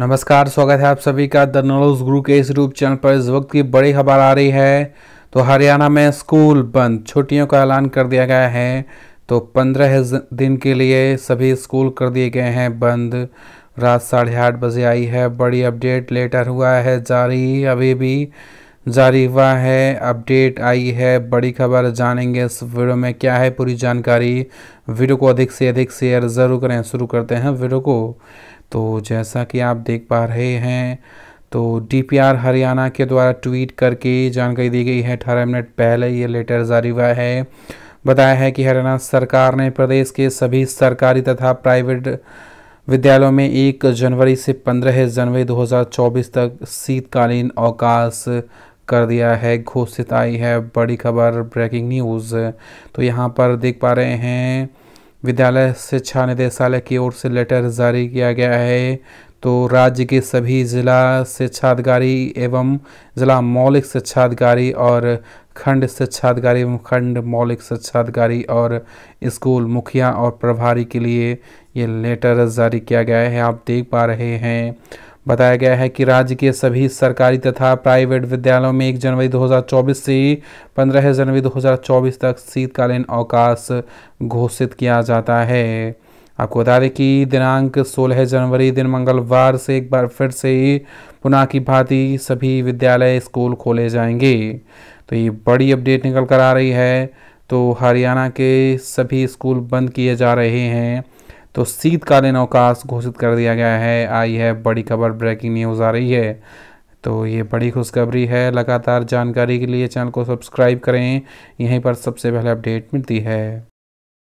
नमस्कार स्वागत है आप सभी का द नॉलेज गुरु के इस रूप चैनल पर इस वक्त की बड़ी खबर आ रही है तो हरियाणा में स्कूल बंद छुट्टियों का ऐलान कर दिया गया है तो पंद्रह दिन के लिए सभी स्कूल कर दिए गए हैं बंद रात साढ़े आठ बजे आई है बड़ी अपडेट लेटर हुआ है जारी अभी भी जारी हुआ है अपडेट आई है बड़ी खबर जानेंगे इस वीडियो में क्या है पूरी जानकारी वीडियो को अधिक से अधिक शेयर ज़रूर करें शुरू करते हैं वीडियो को तो जैसा कि आप देख पा रहे हैं तो डीपीआर हरियाणा के द्वारा ट्वीट करके जानकारी दी गई है अठारह मिनट पहले ये लेटर जारी हुआ है बताया है कि हरियाणा सरकार ने प्रदेश के सभी सरकारी तथा प्राइवेट विद्यालयों में एक जनवरी से पंद्रह जनवरी 2024 तक शीतकालीन अवकाश कर दिया है घोषित आई है बड़ी खबर ब्रेकिंग न्यूज़ तो यहाँ पर देख पा रहे हैं विद्यालय शिक्षा निदेशालय की ओर से लेटर जारी किया गया है तो राज्य के सभी ज़िला शिक्षाधिकारी एवं ज़िला मौलिक शिक्षाधिकारी और खंड शिक्षाधिकारी एवं खंड मौलिक शिक्षाधिकारी और स्कूल मुखिया और प्रभारी के लिए ये लेटर जारी किया गया है आप देख पा रहे हैं बताया गया है कि राज्य के सभी सरकारी तथा प्राइवेट विद्यालयों में 1 जनवरी 2024 से 15 जनवरी 2024 तक शीतकालीन अवकाश घोषित किया जाता है आपको बता दें कि दिनांक 16 जनवरी दिन मंगलवार से एक बार फिर से ही पुनः की भांति सभी विद्यालय स्कूल खोले जाएंगे तो ये बड़ी अपडेट निकल कर आ रही है तो हरियाणा के सभी स्कूल बंद किए जा रहे हैं तो शीतकालीन अवकाश घोषित कर दिया गया है आई है बड़ी खबर ब्रेकिंग न्यूज़ आ रही है तो ये बड़ी खुशखबरी है लगातार जानकारी के लिए चैनल को सब्सक्राइब करें यहीं पर सबसे पहले अपडेट मिलती है